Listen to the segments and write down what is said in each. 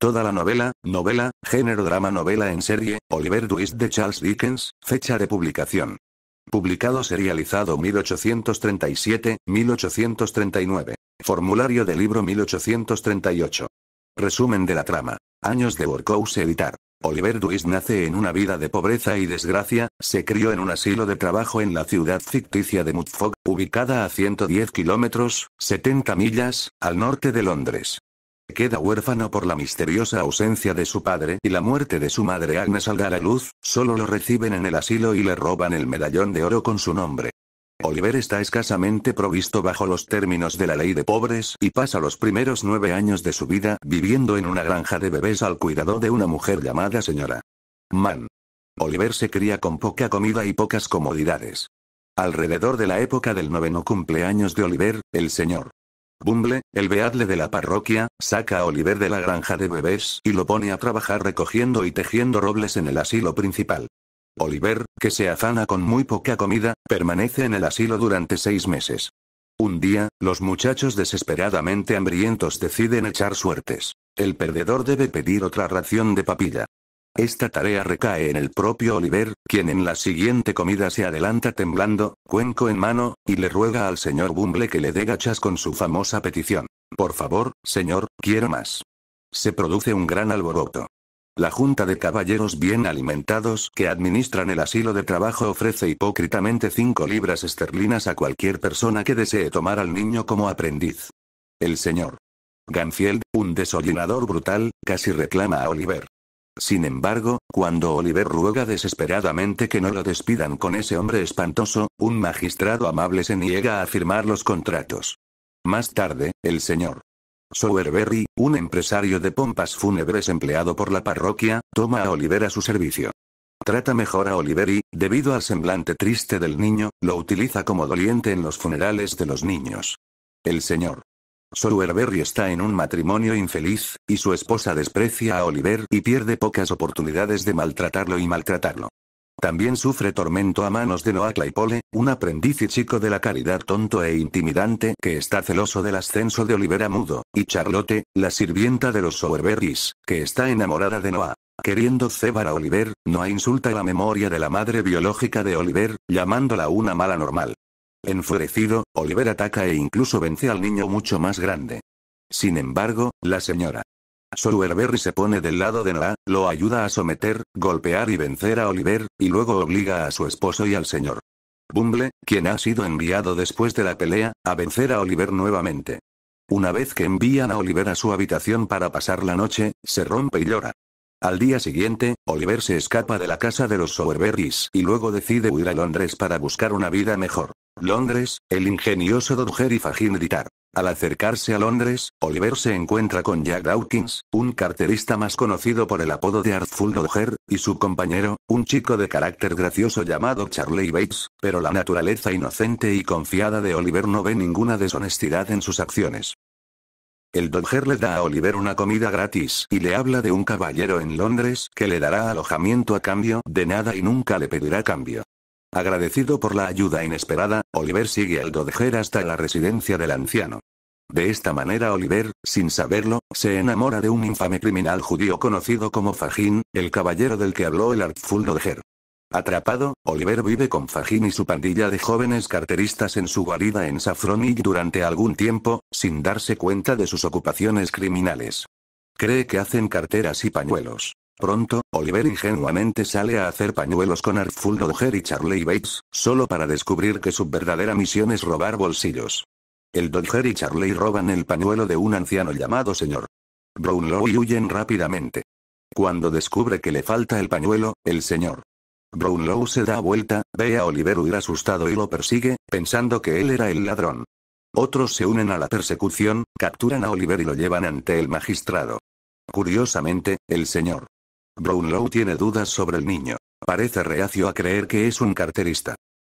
Toda la novela, novela, género drama novela en serie, Oliver Twist de Charles Dickens, fecha de publicación. Publicado serializado 1837-1839. Formulario de libro 1838. Resumen de la trama. Años de Workhouse Editar. Oliver Twist nace en una vida de pobreza y desgracia, se crió en un asilo de trabajo en la ciudad ficticia de Mudfog, ubicada a 110 kilómetros, 70 millas, al norte de Londres queda huérfano por la misteriosa ausencia de su padre y la muerte de su madre Agnes al luz, solo lo reciben en el asilo y le roban el medallón de oro con su nombre. Oliver está escasamente provisto bajo los términos de la ley de pobres y pasa los primeros nueve años de su vida viviendo en una granja de bebés al cuidado de una mujer llamada señora Mann. Oliver se cría con poca comida y pocas comodidades. Alrededor de la época del noveno cumpleaños de Oliver, el señor Bumble, el beadle de la parroquia, saca a Oliver de la granja de bebés y lo pone a trabajar recogiendo y tejiendo robles en el asilo principal. Oliver, que se afana con muy poca comida, permanece en el asilo durante seis meses. Un día, los muchachos desesperadamente hambrientos deciden echar suertes. El perdedor debe pedir otra ración de papilla. Esta tarea recae en el propio Oliver, quien en la siguiente comida se adelanta temblando, cuenco en mano, y le ruega al señor Bumble que le dé gachas con su famosa petición. Por favor, señor, quiero más. Se produce un gran alboroto. La junta de caballeros bien alimentados que administran el asilo de trabajo ofrece hipócritamente 5 libras esterlinas a cualquier persona que desee tomar al niño como aprendiz. El señor Ganfield, un desollinador brutal, casi reclama a Oliver. Sin embargo, cuando Oliver ruega desesperadamente que no lo despidan con ese hombre espantoso, un magistrado amable se niega a firmar los contratos. Más tarde, el señor Sowerberry, un empresario de pompas fúnebres empleado por la parroquia, toma a Oliver a su servicio. Trata mejor a Oliver y, debido al semblante triste del niño, lo utiliza como doliente en los funerales de los niños. El señor Sowerberry está en un matrimonio infeliz, y su esposa desprecia a Oliver y pierde pocas oportunidades de maltratarlo y maltratarlo. También sufre tormento a manos de Noah Claypole, un aprendiz y chico de la calidad tonto e intimidante que está celoso del ascenso de Oliver a Mudo, y Charlotte, la sirvienta de los Sowerberries, que está enamorada de Noah. Queriendo cebar a Oliver, Noah insulta la memoria de la madre biológica de Oliver, llamándola una mala normal. Enfurecido, Oliver ataca e incluso vence al niño mucho más grande. Sin embargo, la señora Sowerberry se pone del lado de Noah, lo ayuda a someter, golpear y vencer a Oliver, y luego obliga a su esposo y al señor Bumble, quien ha sido enviado después de la pelea, a vencer a Oliver nuevamente. Una vez que envían a Oliver a su habitación para pasar la noche, se rompe y llora. Al día siguiente, Oliver se escapa de la casa de los Sowerberries y luego decide huir a Londres para buscar una vida mejor. Londres, el ingenioso Dodger y Fagin Ditar. Al acercarse a Londres, Oliver se encuentra con Jack Dawkins, un carterista más conocido por el apodo de Artful Dodger, y su compañero, un chico de carácter gracioso llamado Charlie Bates, pero la naturaleza inocente y confiada de Oliver no ve ninguna deshonestidad en sus acciones. El Dodger le da a Oliver una comida gratis y le habla de un caballero en Londres que le dará alojamiento a cambio de nada y nunca le pedirá cambio. Agradecido por la ayuda inesperada, Oliver sigue al Dodger hasta la residencia del anciano. De esta manera Oliver, sin saberlo, se enamora de un infame criminal judío conocido como Fagin, el caballero del que habló el Artful Dodger. Atrapado, Oliver vive con Fagin y su pandilla de jóvenes carteristas en su guarida en Safronic durante algún tiempo, sin darse cuenta de sus ocupaciones criminales. Cree que hacen carteras y pañuelos. Pronto, Oliver ingenuamente sale a hacer pañuelos con Artful Dodger y Charlie Bates, solo para descubrir que su verdadera misión es robar bolsillos. El Dodger y Charlie roban el pañuelo de un anciano llamado señor Brownlow y huyen rápidamente. Cuando descubre que le falta el pañuelo, el señor Brownlow se da vuelta, ve a Oliver huir asustado y lo persigue, pensando que él era el ladrón. Otros se unen a la persecución, capturan a Oliver y lo llevan ante el magistrado. Curiosamente, el señor Brownlow tiene dudas sobre el niño. Parece reacio a creer que es un carterista.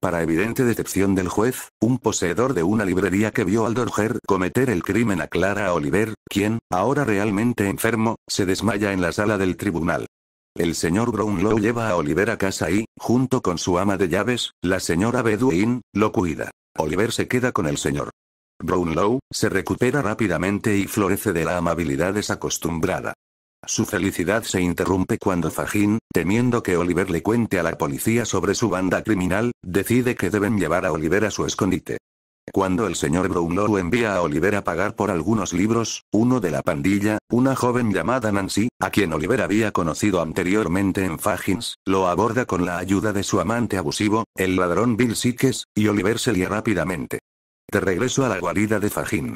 Para evidente decepción del juez, un poseedor de una librería que vio al Dorger cometer el crimen aclara a Oliver, quien, ahora realmente enfermo, se desmaya en la sala del tribunal. El señor Brownlow lleva a Oliver a casa y, junto con su ama de llaves, la señora Bedouin, lo cuida. Oliver se queda con el señor. Brownlow, se recupera rápidamente y florece de la amabilidad desacostumbrada. Su felicidad se interrumpe cuando Fagin, temiendo que Oliver le cuente a la policía sobre su banda criminal, decide que deben llevar a Oliver a su escondite. Cuando el señor Brownlow envía a Oliver a pagar por algunos libros, uno de la pandilla, una joven llamada Nancy, a quien Oliver había conocido anteriormente en Fagins, lo aborda con la ayuda de su amante abusivo, el ladrón Bill Sikes, y Oliver se lía rápidamente. De regreso a la guarida de Fagin.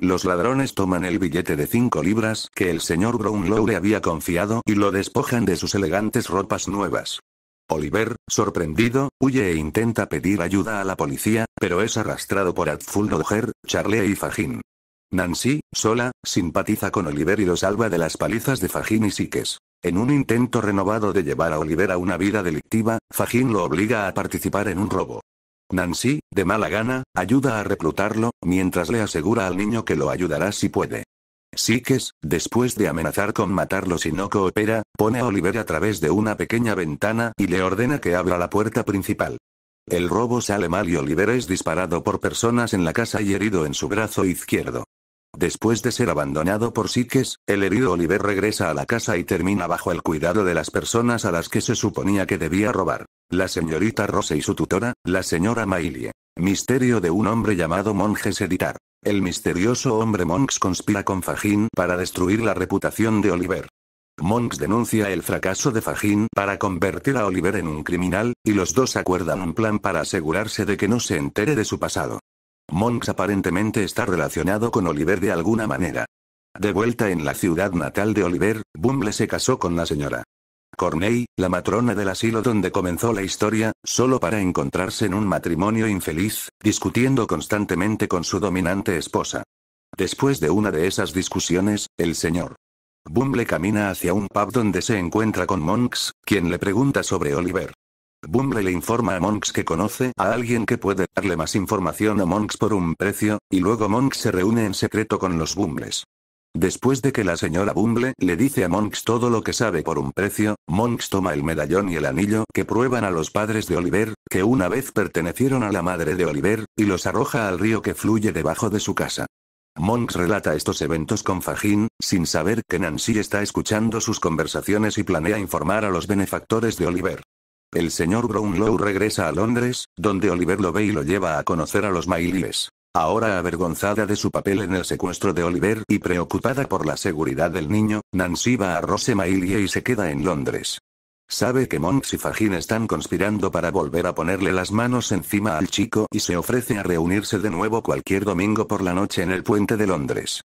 Los ladrones toman el billete de 5 libras que el señor Brownlow le había confiado y lo despojan de sus elegantes ropas nuevas. Oliver, sorprendido, huye e intenta pedir ayuda a la policía, pero es arrastrado por Atful Dodger, Charlie y Fajín. Nancy, sola, simpatiza con Oliver y lo salva de las palizas de Fajín y Sikes. En un intento renovado de llevar a Oliver a una vida delictiva, Fajín lo obliga a participar en un robo. Nancy, de mala gana, ayuda a reclutarlo, mientras le asegura al niño que lo ayudará si puede. Sikes, después de amenazar con matarlo si no coopera, pone a Oliver a través de una pequeña ventana y le ordena que abra la puerta principal. El robo sale mal y Oliver es disparado por personas en la casa y herido en su brazo izquierdo. Después de ser abandonado por Sikes, el herido Oliver regresa a la casa y termina bajo el cuidado de las personas a las que se suponía que debía robar. La señorita Rose y su tutora, la señora Mailie. Misterio de un hombre llamado Monje Seditar. El misterioso hombre Monks conspira con Fajín para destruir la reputación de Oliver. Monks denuncia el fracaso de Fajín para convertir a Oliver en un criminal, y los dos acuerdan un plan para asegurarse de que no se entere de su pasado. Monks aparentemente está relacionado con Oliver de alguna manera. De vuelta en la ciudad natal de Oliver, Bumble se casó con la señora Corney, la matrona del asilo donde comenzó la historia, solo para encontrarse en un matrimonio infeliz, discutiendo constantemente con su dominante esposa. Después de una de esas discusiones, el señor Bumble camina hacia un pub donde se encuentra con Monks, quien le pregunta sobre Oliver. Bumble le informa a Monks que conoce a alguien que puede darle más información a Monks por un precio, y luego Monks se reúne en secreto con los Bumbles. Después de que la señora Bumble le dice a Monks todo lo que sabe por un precio, Monks toma el medallón y el anillo que prueban a los padres de Oliver, que una vez pertenecieron a la madre de Oliver, y los arroja al río que fluye debajo de su casa. Monks relata estos eventos con Fagin, sin saber que Nancy está escuchando sus conversaciones y planea informar a los benefactores de Oliver. El señor Brownlow regresa a Londres, donde Oliver lo ve y lo lleva a conocer a los Maylies. Ahora avergonzada de su papel en el secuestro de Oliver y preocupada por la seguridad del niño, Nancy va a Rosemailie y se queda en Londres. Sabe que Monks y Fagin están conspirando para volver a ponerle las manos encima al chico y se ofrece a reunirse de nuevo cualquier domingo por la noche en el puente de Londres.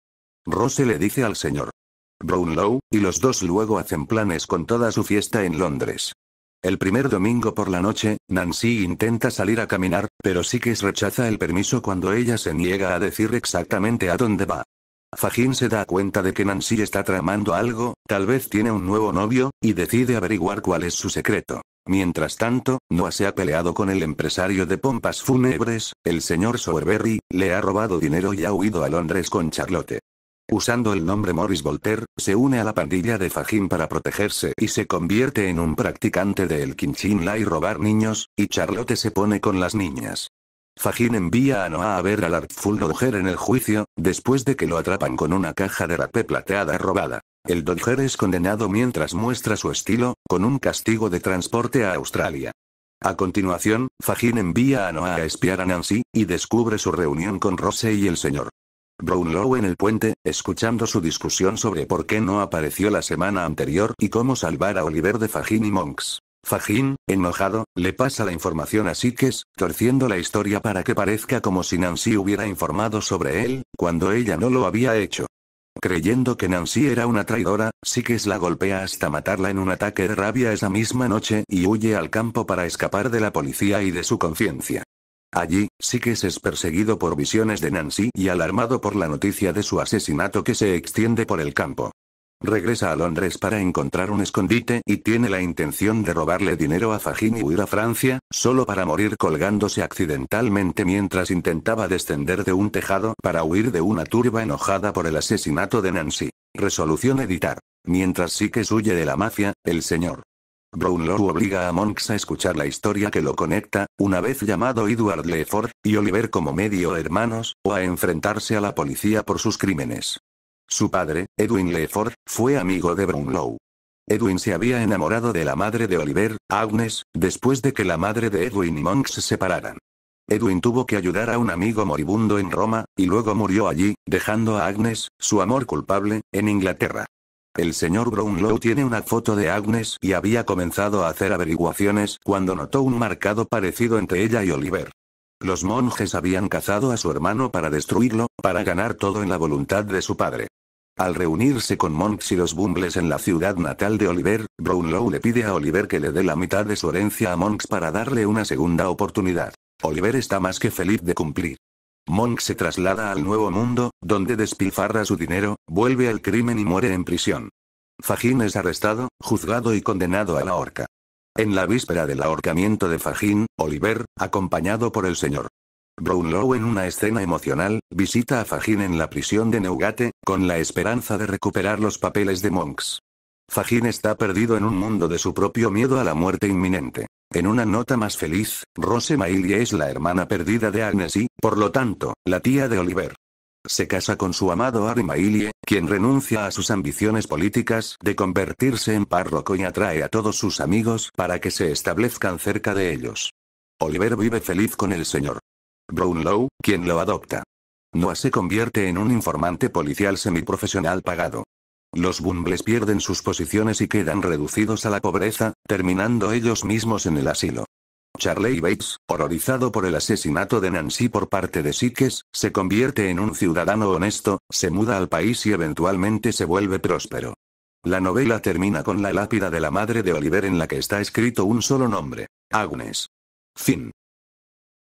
Rose le dice al señor Brownlow, y los dos luego hacen planes con toda su fiesta en Londres. El primer domingo por la noche, Nancy intenta salir a caminar, pero Sikes rechaza el permiso cuando ella se niega a decir exactamente a dónde va. Fajin se da cuenta de que Nancy está tramando algo, tal vez tiene un nuevo novio, y decide averiguar cuál es su secreto. Mientras tanto, Noah se ha peleado con el empresario de pompas fúnebres, el señor Sowerberry, le ha robado dinero y ha huido a Londres con Charlotte. Usando el nombre Morris Voltaire, se une a la pandilla de Fajin para protegerse y se convierte en un practicante de del Kinchin y robar niños, y Charlotte se pone con las niñas. Fajin envía a Noah a ver al Artful Dodger en el juicio, después de que lo atrapan con una caja de rapé plateada robada. El Dodger es condenado mientras muestra su estilo, con un castigo de transporte a Australia. A continuación, Fajin envía a Noah a espiar a Nancy, y descubre su reunión con Rose y el señor Brownlow en el puente, escuchando su discusión sobre por qué no apareció la semana anterior y cómo salvar a Oliver de Fagin y Monks. Fagin, enojado, le pasa la información a Sikes, torciendo la historia para que parezca como si Nancy hubiera informado sobre él, cuando ella no lo había hecho. Creyendo que Nancy era una traidora, Sikes la golpea hasta matarla en un ataque de rabia esa misma noche y huye al campo para escapar de la policía y de su conciencia. Allí, Sikes es perseguido por visiones de Nancy y alarmado por la noticia de su asesinato que se extiende por el campo. Regresa a Londres para encontrar un escondite y tiene la intención de robarle dinero a Fagin y huir a Francia, solo para morir colgándose accidentalmente mientras intentaba descender de un tejado para huir de una turba enojada por el asesinato de Nancy. Resolución editar. Mientras Sikes huye de la mafia, el señor Brownlow obliga a Monks a escuchar la historia que lo conecta, una vez llamado Edward Leford, y Oliver como medio hermanos, o a enfrentarse a la policía por sus crímenes. Su padre, Edwin Leford, fue amigo de Brownlow. Edwin se había enamorado de la madre de Oliver, Agnes, después de que la madre de Edwin y Monks se separaran. Edwin tuvo que ayudar a un amigo moribundo en Roma, y luego murió allí, dejando a Agnes, su amor culpable, en Inglaterra. El señor Brownlow tiene una foto de Agnes y había comenzado a hacer averiguaciones cuando notó un marcado parecido entre ella y Oliver. Los monjes habían cazado a su hermano para destruirlo, para ganar todo en la voluntad de su padre. Al reunirse con Monks y los Bumbles en la ciudad natal de Oliver, Brownlow le pide a Oliver que le dé la mitad de su herencia a Monks para darle una segunda oportunidad. Oliver está más que feliz de cumplir. Monk se traslada al Nuevo Mundo, donde despilfarra su dinero, vuelve al crimen y muere en prisión. Fajín es arrestado, juzgado y condenado a la horca. En la víspera del ahorcamiento de Fajín, Oliver, acompañado por el señor Brownlow en una escena emocional, visita a Fajín en la prisión de Neugate, con la esperanza de recuperar los papeles de Monks. Fajin está perdido en un mundo de su propio miedo a la muerte inminente. En una nota más feliz, Rose Maylie es la hermana perdida de Agnes y, por lo tanto, la tía de Oliver. Se casa con su amado Ari Maylie, quien renuncia a sus ambiciones políticas de convertirse en párroco y atrae a todos sus amigos para que se establezcan cerca de ellos. Oliver vive feliz con el señor Brownlow, quien lo adopta. Noah se convierte en un informante policial semiprofesional pagado. Los Bumbles pierden sus posiciones y quedan reducidos a la pobreza, terminando ellos mismos en el asilo. Charley Bates, horrorizado por el asesinato de Nancy por parte de Sikes, se convierte en un ciudadano honesto, se muda al país y eventualmente se vuelve próspero. La novela termina con la lápida de la madre de Oliver en la que está escrito un solo nombre, Agnes. Fin.